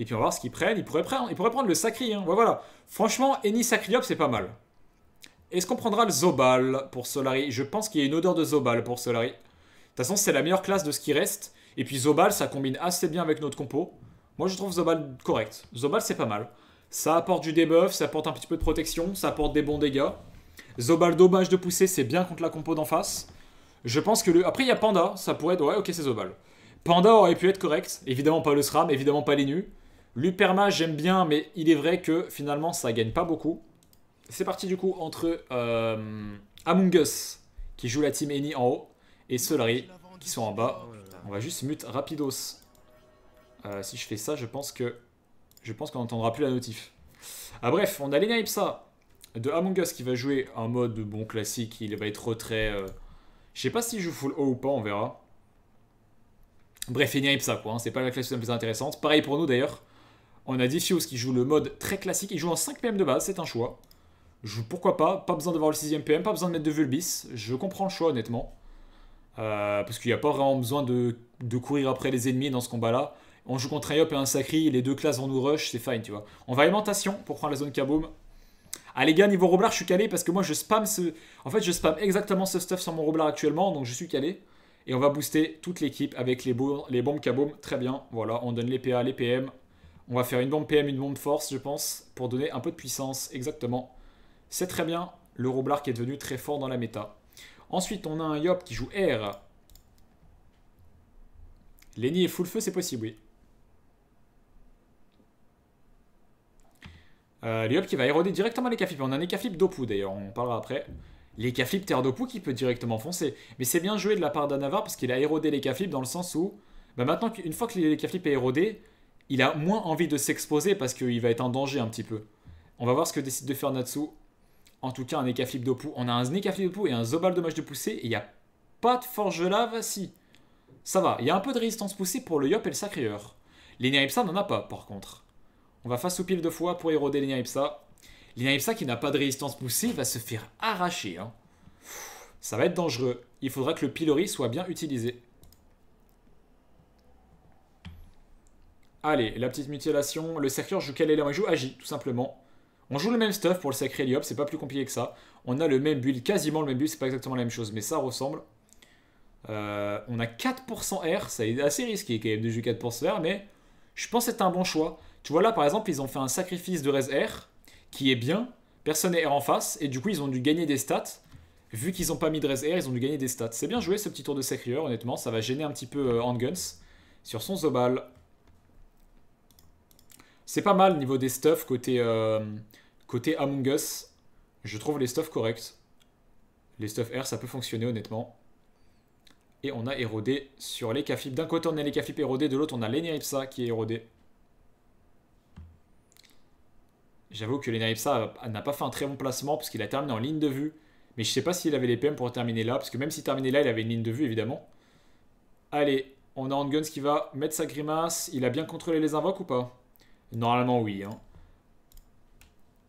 Et puis on va voir ce qu'ils prennent. Ils pourraient prendre, ils pourraient prendre le Sacri. Hein. voilà. Franchement, Eni Sacriop, c'est pas mal. Est-ce qu'on prendra le Zobal pour Solari Je pense qu'il y a une odeur de Zobal pour Solari. De toute façon, c'est la meilleure classe de ce qui reste. Et puis Zobal, ça combine assez bien avec notre compo. Moi, je trouve Zobal correct. Zobal, c'est pas mal. Ça apporte du debuff, ça apporte un petit peu de protection, ça apporte des bons dégâts. Zobal, dommage de pousser, c'est bien contre la compo d'en face. Je pense que le... Après, il y a Panda, ça pourrait être... Ouais, ok, c'est Zobal. Panda aurait pu être correct. Évidemment pas le SRAM, évidemment pas les nus. Luperma, j'aime bien, mais il est vrai que finalement, ça gagne pas beaucoup. C'est parti du coup entre euh, Among qui joue la team Eni en haut, et Solary, qui sont en bas. On va juste mute rapidos. Euh, si je fais ça, je pense que je pense qu'on n'entendra plus la notif. Ah bref, on a Lena ça de Among Us qui va jouer en mode bon classique. Il va être retrait. Euh. Je sais pas si je joue full haut ou pas, on verra. Bref, Lena quoi. Hein. C'est pas la classe la plus intéressante. Pareil pour nous d'ailleurs. On a Diffuse qui joue le mode très classique. Il joue en 5 PM de base, c'est un choix. Je, pourquoi pas Pas besoin d'avoir le 6ème PM, pas besoin de mettre de Vulbis. Je comprends le choix, honnêtement. Euh, parce qu'il n'y a pas vraiment besoin de, courir après les ennemis dans ce combat-là. On joue contre un et un Sacri, les deux classes vont nous rush, c'est fine, tu vois. On va alimentation pour prendre la zone Kaboom. Ah les gars, niveau Roblard, je suis calé parce que moi je spam ce... En fait, je spam exactement ce stuff sur mon Roblard actuellement, donc je suis calé. Et on va booster toute l'équipe avec les, les bombes Kaboom, très bien. Voilà, on donne les PA, les PM. On va faire une bombe PM, une bombe force, je pense, pour donner un peu de puissance, exactement. C'est très bien, le Roblar qui est devenu très fort dans la méta. Ensuite, on a un Yop qui joue R. Lenny est full feu, c'est possible, oui. Euh, qui va éroder directement les Caflips. On a un Ekaflip Dopu, d'ailleurs, on en parlera après. Les Terre Dopu qui peut directement foncer. Mais c'est bien joué de la part d'Anavar parce qu'il a érodé les Caflips dans le sens où... Bah maintenant, une fois que les est érodé, il a moins envie de s'exposer parce qu'il va être en danger un petit peu. On va voir ce que décide de faire Natsu. En tout cas, un Ekaflip de On a un Ekaflip de et un Zobal dommage de poussée. Et il n'y a pas de Forge Lave, si. Ça va, il y a un peu de résistance poussée pour le Yop et le Sacrieur. L'Eniripsa n'en a pas, par contre. On va face au pile de fois pour éroder l'Eniripsa. L'Inaripsa, qui n'a pas de résistance poussée va se faire arracher. Hein. Ça va être dangereux. Il faudra que le pilori soit bien utilisé. Allez, la petite mutilation. Le cercueil joue quel élément Il joue Agi, tout simplement. On joue le même stuff pour le Sacré Eliop, c'est pas plus compliqué que ça. On a le même build, quasiment le même build, c'est pas exactement la même chose, mais ça ressemble. Euh, on a 4% R, est assez risqué quand même de jouer 4% R, mais je pense que c'est un bon choix. Tu vois là par exemple, ils ont fait un sacrifice de res R, qui est bien, personne n'est R en face, et du coup ils ont dû gagner des stats. Vu qu'ils n'ont pas mis de res R, ils ont dû gagner des stats. C'est bien joué ce petit tour de Sacrieur, honnêtement, ça va gêner un petit peu Handguns euh, sur son Zobal. C'est pas mal niveau des stuffs côté, euh, côté Among Us. Je trouve les stuffs corrects. Les stuffs R, ça peut fonctionner honnêtement. Et on a érodé sur les Kafip. D'un côté, on a les Kafip érodés, de l'autre, on a l'Eneripsa qui est érodé. J'avoue que l'Eneripsa euh, n'a pas fait un très bon placement parce qu'il a terminé en ligne de vue. Mais je sais pas s'il avait les PM pour terminer là, parce que même s'il terminait là, il avait une ligne de vue évidemment. Allez, on a Handguns qui va mettre sa grimace. Il a bien contrôlé les invoques ou pas Normalement, oui. Hein.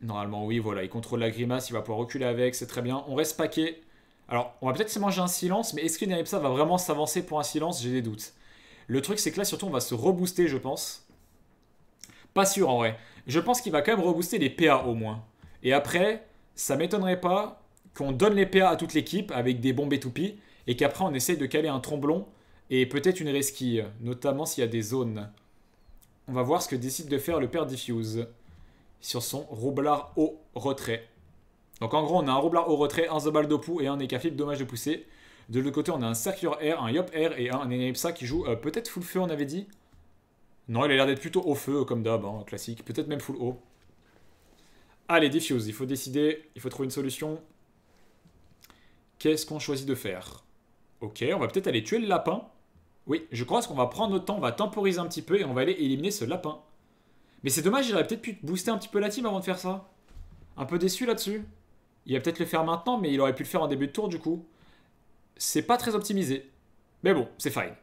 Normalement, oui, voilà. Il contrôle la grimace, il va pouvoir reculer avec, c'est très bien. On reste paquet. Alors, on va peut-être se manger un silence, mais est-ce que Neripsa va vraiment s'avancer pour un silence J'ai des doutes. Le truc, c'est que là, surtout, on va se rebooster, je pense. Pas sûr, en vrai. Je pense qu'il va quand même rebooster les PA, au moins. Et après, ça m'étonnerait pas qu'on donne les PA à toute l'équipe avec des bombes toupies. et qu'après, on essaye de caler un tromblon et peut-être une resquille, notamment s'il y a des zones. On va voir ce que décide de faire le père Diffuse sur son roublard au retrait. Donc en gros, on a un roublard au retrait, un Zobaldopu et un Nekaflip. dommage de pousser. De l'autre côté, on a un circular Air, un Yop Air et un Enepsa qui joue euh, peut-être full feu, on avait dit. Non, il a l'air d'être plutôt au feu, comme d'hab, hein, classique. Peut-être même full haut. Allez, diffuse, il faut décider, il faut trouver une solution. Qu'est-ce qu'on choisit de faire Ok, on va peut-être aller tuer le lapin. Oui, je crois qu'on va prendre notre temps, on va temporiser un petit peu et on va aller éliminer ce lapin. Mais c'est dommage, il aurait peut-être pu booster un petit peu la team avant de faire ça. Un peu déçu là-dessus. Il va peut-être le faire maintenant, mais il aurait pu le faire en début de tour du coup. C'est pas très optimisé. Mais bon, c'est fine.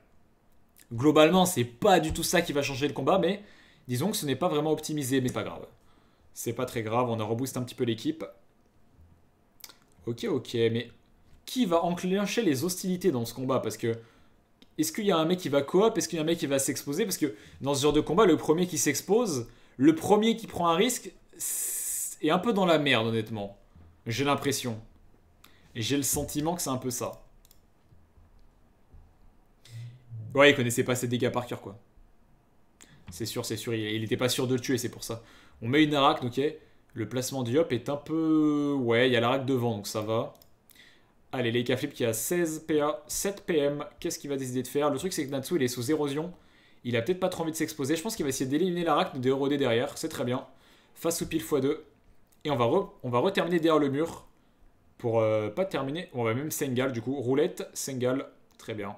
Globalement, c'est pas du tout ça qui va changer le combat, mais disons que ce n'est pas vraiment optimisé, mais pas grave. C'est pas très grave, on a reboost un petit peu l'équipe. Ok, ok, mais qui va enclencher les hostilités dans ce combat Parce que est-ce qu'il y a un mec qui va coop Est-ce qu'il y a un mec qui va s'exposer Parce que dans ce genre de combat, le premier qui s'expose, le premier qui prend un risque, est un peu dans la merde, honnêtement. J'ai l'impression. Et j'ai le sentiment que c'est un peu ça. Ouais, il connaissait pas ses dégâts par cœur, quoi. C'est sûr, c'est sûr. Il, était pas sûr de le tuer, c'est pour ça. On met une arac, ok. Le placement du hop est un peu... Ouais, il y a l'arac devant, donc ça va. Allez, Leica Flip qui a 16 PA, 7 PM. Qu'est-ce qu'il va décider de faire Le truc, c'est que Natsu, il est sous érosion. Il a peut-être pas trop envie de s'exposer. Je pense qu'il va essayer d'éliminer l'arachne de d'éroder derrière. C'est très bien. Face ou pile x2. Et on va, re on va terminer derrière le mur. Pour euh, pas terminer. On va même Sengal, du coup. Roulette, Sengal. Très bien.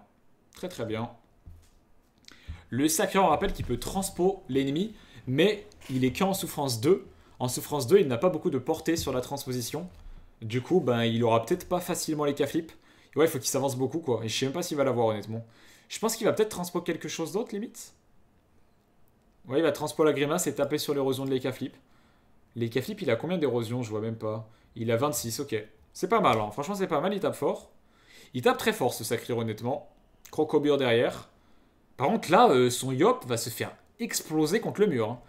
Très très bien. Le sacré, on rappelle qu'il peut transpo l'ennemi. Mais il est qu'en souffrance 2. En souffrance 2, il n'a pas beaucoup de portée sur la transposition. Du coup, ben, il aura peut-être pas facilement les K-Flip. Ouais, il faut qu'il s'avance beaucoup, quoi. Et je sais même pas s'il va l'avoir, honnêtement. Je pense qu'il va peut-être transporter quelque chose d'autre, limite. Ouais, il va transpo la grimace et taper sur l'érosion de l'Ekaflip. flip flip il a combien d'érosion Je vois même pas. Il a 26, ok. C'est pas mal, hein. Franchement, c'est pas mal, il tape fort. Il tape très fort, ce sacré, honnêtement. Crocobur derrière. Par contre, là, euh, son Yop va se faire exploser contre le mur. Hein.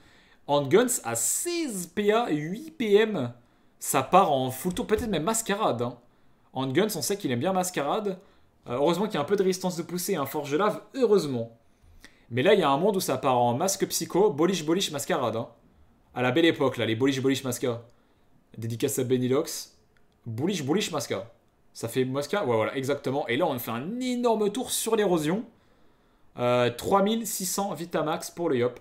Handguns à 16 PA et 8 PM ça part en full tour, peut-être même mascarade. Hein. En guns, on sait qu'il aime bien mascarade. Euh, heureusement qu'il y a un peu de résistance de poussée et un forge lave, heureusement. Mais là, il y a un monde où ça part en masque psycho, bolish bolish mascarade. Hein. À la belle époque, là, les bolish bolish masca. Dédicace à Benilox. Bullish, bullish, masca. Ça fait masca Ouais, voilà, exactement. Et là, on fait un énorme tour sur l'érosion. 3600 euh, Vitamax pour le Yop.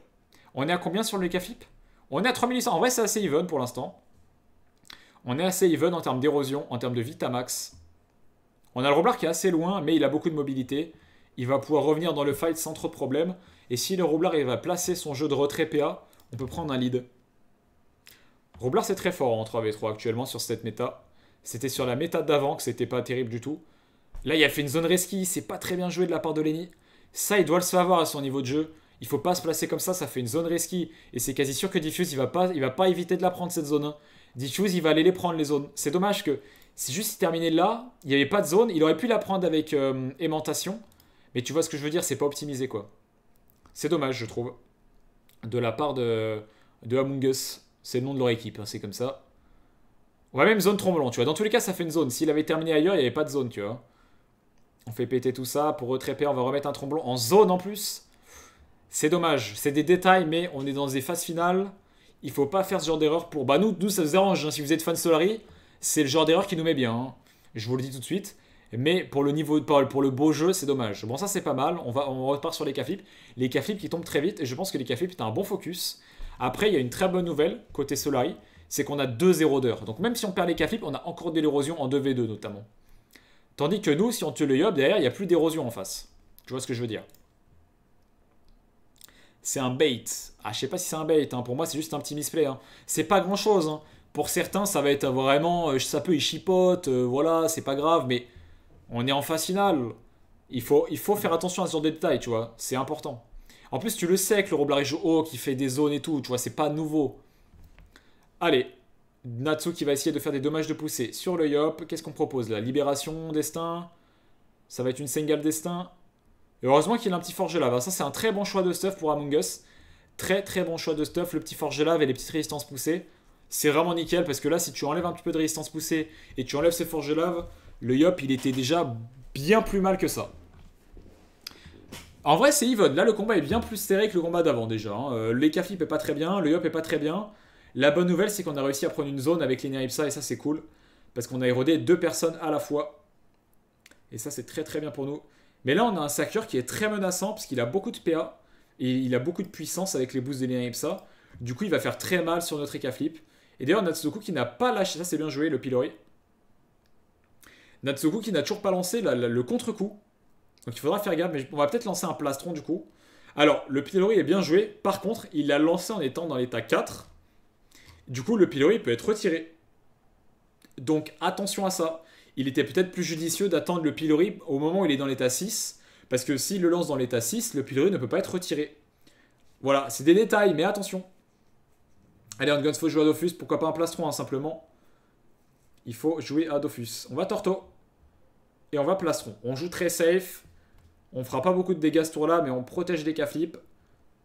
On est à combien sur le Cafip On est à 3800. En vrai, c'est assez even pour l'instant. On est assez even en termes d'érosion, en termes de Vitamax. On a le roublard qui est assez loin, mais il a beaucoup de mobilité. Il va pouvoir revenir dans le fight sans trop de problème. Et si le roublard il va placer son jeu de retrait PA, on peut prendre un lead. Roublard c'est très fort en 3v3 actuellement sur cette méta. C'était sur la méta d'avant que c'était pas terrible du tout. Là il a fait une zone risky, c'est pas très bien joué de la part de Lenny. Ça il doit le savoir à son niveau de jeu. Il faut pas se placer comme ça, ça fait une zone risky. Et c'est quasi sûr que Diffuse, il va pas, il va pas éviter de la prendre cette zone 1. Dichouz, il va aller les prendre, les zones. C'est dommage que Si juste terminé terminait là, il n'y avait pas de zone. Il aurait pu la prendre avec euh, aimantation. Mais tu vois ce que je veux dire, c'est pas optimisé, quoi. C'est dommage, je trouve. De la part de, de Among C'est le nom de leur équipe, hein, c'est comme ça. On va même zone tromblon, tu vois. Dans tous les cas, ça fait une zone. S'il avait terminé ailleurs, il n'y avait pas de zone, tu vois. On fait péter tout ça. Pour retraper. on va remettre un tromblon en zone en plus. C'est dommage. C'est des détails, mais on est dans des phases finales il faut pas faire ce genre d'erreur pour. Bah, nous, nous ça nous arrange. Hein. Si vous êtes fan de Solari, c'est le genre d'erreur qui nous met bien. Hein. Je vous le dis tout de suite. Mais pour le niveau de parole, pour le beau jeu, c'est dommage. Bon, ça c'est pas mal. On, va, on repart sur les cafip Les cafip qui tombent très vite. Et je pense que les tu c'est un bon focus. Après, il y a une très bonne nouvelle côté Solari. C'est qu'on a deux 0 d'heure. Donc même si on perd les Cafip, on a encore de l'érosion en 2v2 notamment. Tandis que nous, si on tue le Yob, derrière, il n'y a plus d'érosion en face. Tu vois ce que je veux dire c'est un bait. Ah, je sais pas si c'est un bait. Hein. Pour moi, c'est juste un petit misplay. Hein. C'est pas grand chose. Hein. Pour certains, ça va être vraiment. Euh, ça peut, y chipotent. Euh, voilà, c'est pas grave. Mais on est en phase finale. Il faut, il faut faire attention à ce genre détails, tu vois. C'est important. En plus, tu le sais que le Roblar haut, qui fait des zones et tout. Tu vois, c'est pas nouveau. Allez. Natsu qui va essayer de faire des dommages de poussée sur le Yop. Qu'est-ce qu'on propose là Libération, destin. Ça va être une single destin heureusement qu'il a un petit forge lave. Hein. Ça, c'est un très bon choix de stuff pour Among Us. Très très bon choix de stuff. Le petit forge lave et les petites résistances poussées. C'est vraiment nickel parce que là, si tu enlèves un petit peu de résistance poussée et tu enlèves ces forges lave, le Yop, il était déjà bien plus mal que ça. En vrai, c'est Yvonne. Là, le combat est bien plus serré que le combat d'avant déjà. Le hein. euh, les est pas très bien, le Yop est pas très bien. La bonne nouvelle, c'est qu'on a réussi à prendre une zone avec les et ça, c'est cool. Parce qu'on a érodé deux personnes à la fois. Et ça, c'est très très bien pour nous. Mais là, on a un Sacker qui est très menaçant parce qu'il a beaucoup de PA et il a beaucoup de puissance avec les boosts de et Ipsa. Du coup, il va faire très mal sur notre Ekaflip. Et d'ailleurs, Natsuku qui n'a pas lâché, ça c'est bien joué, le Pilori. Natsuku qui n'a toujours pas lancé le contre-coup. Donc il faudra faire gaffe, mais on va peut-être lancer un plastron du coup. Alors, le Pilori est bien joué, par contre, il l'a lancé en étant dans l'état 4. Du coup, le Pilori peut être retiré. Donc attention à ça il était peut-être plus judicieux d'attendre le pilori au moment où il est dans l'état 6, parce que s'il le lance dans l'état 6, le pilori ne peut pas être retiré. Voilà, c'est des détails, mais attention. Allez, on guns, faut jouer à Dofus, pourquoi pas un plastron, hein, simplement. Il faut jouer à Dofus. On va Torto. Et on va plastron. On joue très safe. On fera pas beaucoup de dégâts ce tour-là, mais on protège des k flip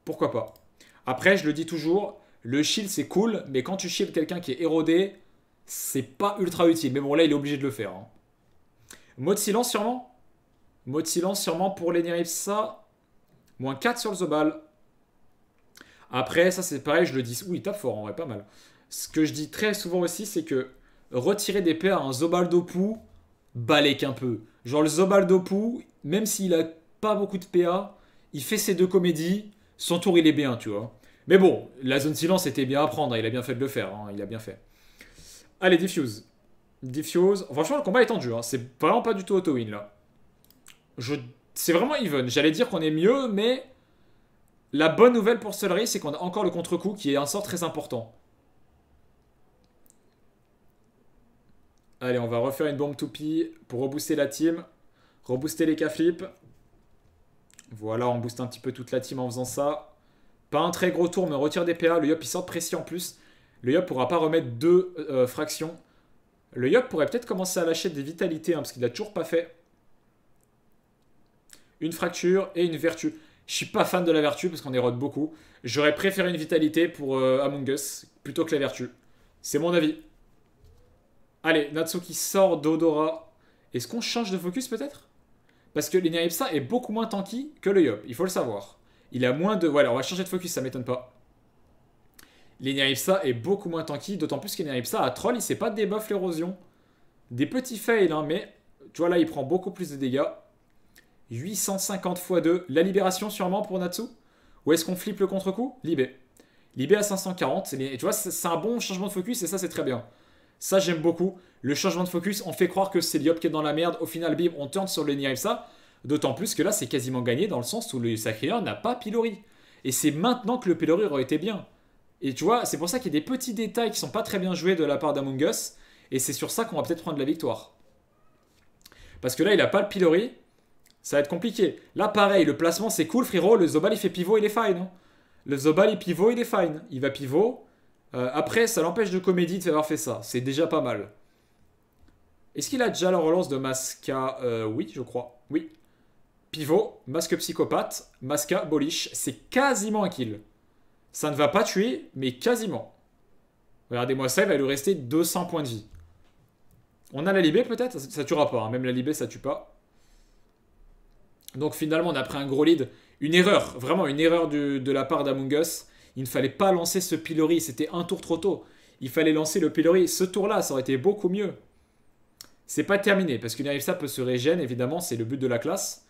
Pourquoi pas. Après, je le dis toujours, le shield c'est cool, mais quand tu shields quelqu'un qui est érodé, c'est pas ultra utile. Mais bon, là, il est obligé de le faire. Hein. mode Mot de silence, sûrement mode de silence, sûrement, pour ça Moins 4 sur le Zobal. Après, ça, c'est pareil, je le dis. Oui, il tape fort, en pas mal. Ce que je dis très souvent aussi, c'est que retirer des paires à un Zobal dopou balèque un peu. Genre, le Zobal dopou même s'il a pas beaucoup de PA, il fait ses deux comédies, son tour, il est bien, tu vois. Mais bon, la zone silence était bien à prendre, hein, il a bien fait de le faire, hein, il a bien fait. Allez, diffuse. Diffuse. Franchement, le combat est tendu. Hein. C'est vraiment pas du tout auto-win, là. Je... C'est vraiment even. J'allais dire qu'on est mieux, mais... La bonne nouvelle pour Solary, c'est qu'on a encore le contre-coup, qui est un sort très important. Allez, on va refaire une bombe toupie pour rebooster la team. Rebooster les K-Flip. Voilà, on booste un petit peu toute la team en faisant ça. Pas un très gros tour, mais on retire des PA. Le Yop, il sort précis en plus. Le Yop pourra pas remettre deux euh, fractions. Le Yop pourrait peut-être commencer à lâcher des vitalités, hein, parce qu'il l'a toujours pas fait. Une fracture et une vertu. Je suis pas fan de la vertu parce qu'on érode beaucoup. J'aurais préféré une vitalité pour euh, Among Us plutôt que la vertu. C'est mon avis. Allez, Natsuki sort d'Odora. Est-ce qu'on change de focus peut-être Parce que l'Ineripsa est beaucoup moins tanky que le Yop, il faut le savoir. Il a moins de... Voilà, on va changer de focus, ça m'étonne pas l'Eneripsa est beaucoup moins tanky, d'autant plus ça à troll, il sait pas debuff l'érosion. Des petits fails, hein, mais tu vois là, il prend beaucoup plus de dégâts. 850 x 2. La libération sûrement pour Natsu Ou est-ce qu'on flippe le contre-coup Libé. Libé à 540. Et tu vois, c'est un bon changement de focus et ça, c'est très bien. Ça, j'aime beaucoup. Le changement de focus, on fait croire que c'est Liop qui est dans la merde. Au final, bim, on turn sur le D'autant plus que là, c'est quasiment gagné dans le sens où le Sacrier n'a pas Pilori. Et c'est maintenant que le Pilori aurait été bien. Et tu vois, c'est pour ça qu'il y a des petits détails qui sont pas très bien joués de la part d'Among Et c'est sur ça qu'on va peut-être prendre la victoire. Parce que là, il a pas le pilori. Ça va être compliqué. Là, pareil, le placement, c'est cool, frérot. Le Zobal, il fait pivot, il est fine. Hein. le Zobal, il pivot, il est fine. Il va pivot. Euh, après, ça l'empêche de comédie de fait ça. C'est déjà pas mal. Est-ce qu'il a déjà la relance de Masca euh, Oui, je crois. Oui. Pivot, masque psychopathe, Masca, Bolish, C'est quasiment un kill. Ça ne va pas tuer, mais quasiment. Regardez-moi ça, il va lui rester 200 points de vie. On a la Libé peut-être ça, tuera pas, hein. même la Libé ça tue pas. Donc finalement on a pris un gros lead. Une erreur, vraiment une erreur de la part d'Among Il ne fallait pas lancer ce pilori, c'était un tour trop tôt. Il fallait lancer le pilori. Ce tour-là, ça aurait été beaucoup mieux. C'est pas terminé, parce qu'une ça peut se régénérer, évidemment, c'est le but de la classe.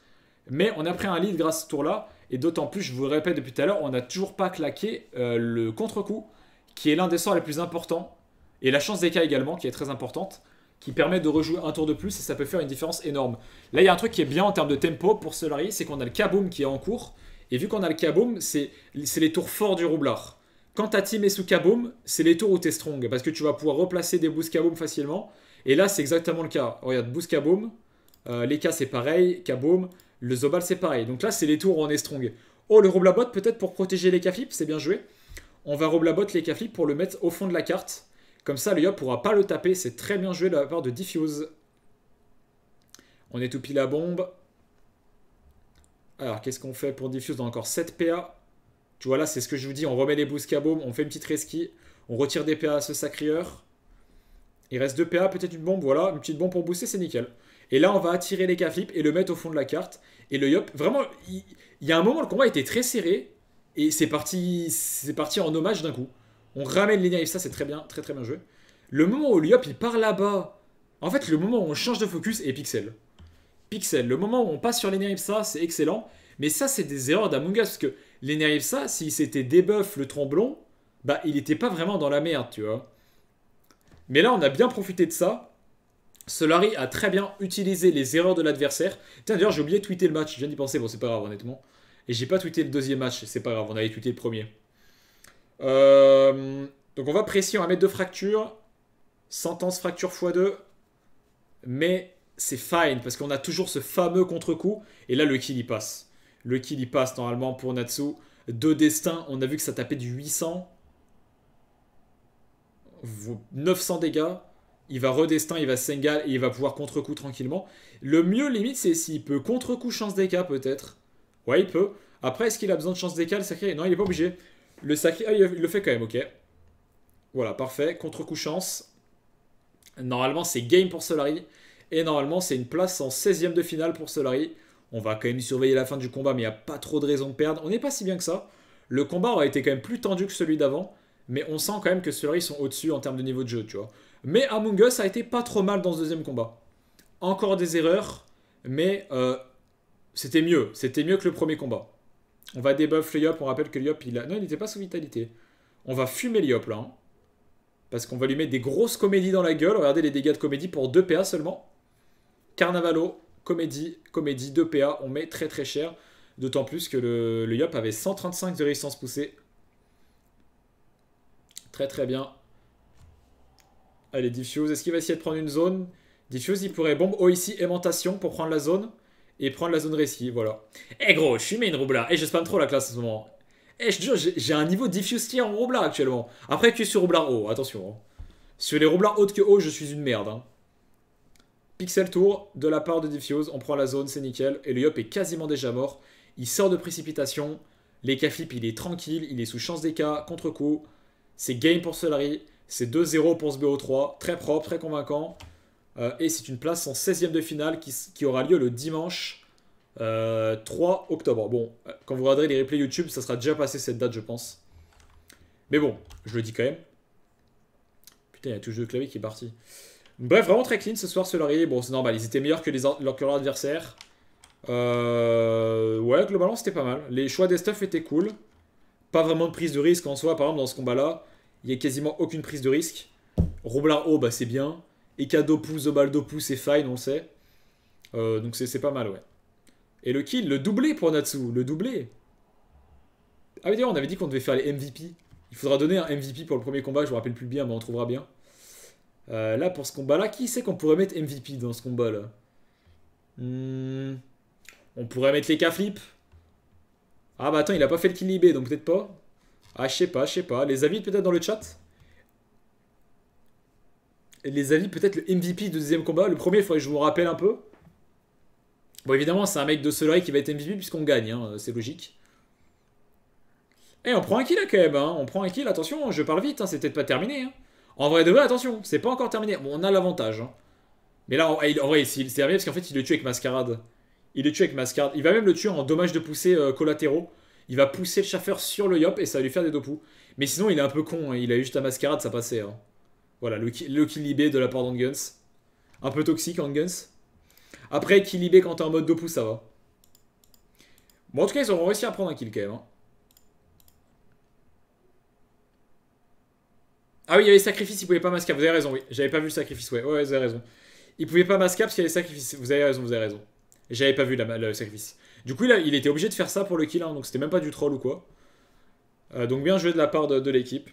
Mais on a pris un lead grâce à ce tour-là. Et d'autant plus, je vous le répète depuis tout à l'heure, on n'a toujours pas claqué euh, le contre-coup, qui est l'un des sorts les plus importants, et la chance des cas également, qui est très importante, qui permet de rejouer un tour de plus, et ça peut faire une différence énorme. Là, il y a un truc qui est bien en termes de tempo pour Solari, c'est qu'on a le Kaboom qui est en cours, et vu qu'on a le Kaboom, c'est les tours forts du roublard. Quand ta team est sous Kaboom, c'est les tours où tu es strong, parce que tu vas pouvoir replacer des boosts Kaboom facilement, et là, c'est exactement le cas. Regarde, boost Kaboom, euh, les cas c'est pareil, Kaboom, le Zobal, c'est pareil. Donc là, c'est les tours en strong. Oh, le Roblabot, peut-être pour protéger les k c'est bien joué. On va Roblabot les Kafip pour le mettre au fond de la carte. Comme ça, le Yop pourra pas le taper. C'est très bien joué de la part de Diffuse. On étoupit la bombe. Alors, qu'est-ce qu'on fait pour Diffuse On a encore 7 PA. Tu vois, là, c'est ce que je vous dis. On remet les bouscabaumes, on fait une petite reski. On retire des PA à ce sacrieur. Il reste 2 PA, peut-être une bombe. Voilà, une petite bombe pour booster, c'est nickel. Et là, on va attirer les k et le mettre au fond de la carte. Et le Yop, vraiment, il, y a un moment, le combat était très serré. Et c'est parti, c'est parti en hommage d'un coup. On ramène les ça c'est très bien, très très bien joué. Le moment où le Yop, il part là-bas. En fait, le moment où on change de focus est Pixel. Pixel, le moment où on passe sur les ça c'est excellent. Mais ça, c'est des erreurs d'Among Parce que les ça s'il s'était debuff le tromblon, bah il n'était pas vraiment dans la merde, tu vois. Mais là, on a bien profité de ça. Solari a très bien utilisé les erreurs de l'adversaire. Tiens, d'ailleurs, j'ai oublié de tweeter le match. Je viens d'y penser. Bon, c'est pas grave, honnêtement. Et j'ai pas tweeté le deuxième match. C'est pas grave, on avait tweeté le premier. Euh, donc, on va on à mettre deux fractures Sentence fracture x2. Mais c'est fine parce qu'on a toujours ce fameux contre-coup. Et là, le kill y passe. Le kill y passe normalement pour Natsu. Deux destins, on a vu que ça tapait du 800. 900 dégâts il va redestin, il va Sengal et il va pouvoir contre-coup tranquillement. Le mieux limite c'est s'il peut contre-coup chance cas, peut-être. Ouais il peut. Après est-ce qu'il a besoin de chance DK le sacré Non il est pas obligé. Le sacré, ah, il le fait quand même ok. Voilà parfait, contre-coup chance. Normalement c'est game pour Solari. Et normalement c'est une place en 16ème de finale pour Solari. On va quand même surveiller la fin du combat mais il n'y a pas trop de raison de perdre. On n'est pas si bien que ça. Le combat aurait été quand même plus tendu que celui d'avant mais on sent quand même que ceux-là, ils sont au-dessus en termes de niveau de jeu, tu vois. Mais Among Us a été pas trop mal dans ce deuxième combat. Encore des erreurs, mais euh, c'était mieux. C'était mieux que le premier combat. On va débuff le Yop, on rappelle que le il a... Non, il n'était pas sous vitalité. On va fumer le là. Hein, parce qu'on va lui mettre des grosses comédies dans la gueule. Regardez les dégâts de comédie pour 2 PA seulement. Carnavalo, comédie, comédie, 2 PA, on met très très cher. D'autant plus que le, le Yop avait 135 de résistance poussée Très très bien. Allez, Diffuse, est-ce qu'il va essayer de prendre une zone Diffuse, il pourrait bombe haut oh, ici, aimantation pour prendre la zone. Et prendre la zone récit, voilà. Eh gros, je suis main roublard. Eh, je trop la classe en ce moment. Eh, je j'ai un niveau Diffuse tier en roublard actuellement. Après que sur roublard haut, attention. Hein. Sur les roublards hautes que haut, je suis une merde. Hein. Pixel tour de la part de Diffuse, on prend la zone, c'est nickel. Et le Yop est quasiment déjà mort. Il sort de précipitation. Les K-Flip, il est tranquille, il est sous chance des cas, contre-coup. C'est game pour Solari. C'est 2-0 pour ce BO3. Très propre, très convaincant. Euh, et c'est une place en 16e de finale qui, aura lieu le dimanche 3 euh, octobre. Bon, euh, quand vous regarderez les replays YouTube, ça sera déjà passé cette date, je pense. Mais bon, je le dis quand même. Putain, il y a toujours le de clavier qui est parti. Bref, vraiment très clean ce soir, Solari. Bon, c'est normal, ils étaient meilleurs que, les, adversaires. ouais, globalement, c'était pas mal. Les choix des stuffs étaient cool pas vraiment de prise de risque en soi. Par exemple, dans ce combat-là, il n'y a quasiment aucune prise de risque. Roublard haut, bah, c'est bien. Eka Zobaldopou, Obaldo pouce, c'est fine, on le sait. Euh, donc c'est pas mal, ouais. Et le kill, le doublé pour Natsu, le doublé. Ah mais d'ailleurs, on avait dit qu'on devait faire les MVP. Il faudra donner un MVP pour le premier combat, je vous rappelle plus bien, mais on trouvera bien. Euh, là, pour ce combat-là, qui sait qu'on pourrait mettre MVP dans ce combat-là hmm, On pourrait mettre les K-Flip. Ah bah attends, il a pas fait le kill donc peut-être pas. Ah, je sais pas, je sais pas. Les avis peut-être dans le chat Les avis, peut-être le MVP de deuxième combat. Le premier, il faudrait que je vous rappelle un peu. Bon, évidemment, c'est un mec de Soleil qui va être MVP puisqu'on gagne, hein, c'est logique. Et eh, on prend un kill là hein, quand même, hein. on prend un kill, attention, je parle vite, hein, c'est peut-être pas terminé. En vrai de vrai, attention, c'est pas encore terminé. Bon, on a l'avantage. Mais là, en, vrai vrai, c'est terminé parce qu'en fait, il le tue avec Mascarade. Il est tué avec mascarade. Il va même le tuer en dommage de poussée euh, collatéraux. Il va pousser le chaffeur sur le Yop et ça va lui faire des dopous. Mais sinon, il est un peu con. Hein. Il a eu juste un mascarade, ça passait. Hein. Voilà, le, le Kilibé de la part d'Anguns. Un peu toxique, Anguns. Après, Kilibé quand t'es en mode dopous, ça va. Bon, en tout cas, ils auront réussi à prendre un kill quand même. Hein. Ah oui, il y avait sacrifice, il pouvait pas mascar. Vous avez raison, oui. J'avais pas vu le sacrifice, ouais. Ouais, vous avez raison. Il pouvait pas mascar parce qu'il y avait sacrifice. Vous avez raison, vous avez raison. J'avais pas vu la, le sacrifice. Du coup, il était obligé de faire ça pour le kill, donc c'était même pas du troll ou quoi. Euh, donc bien joué de la part de l'équipe.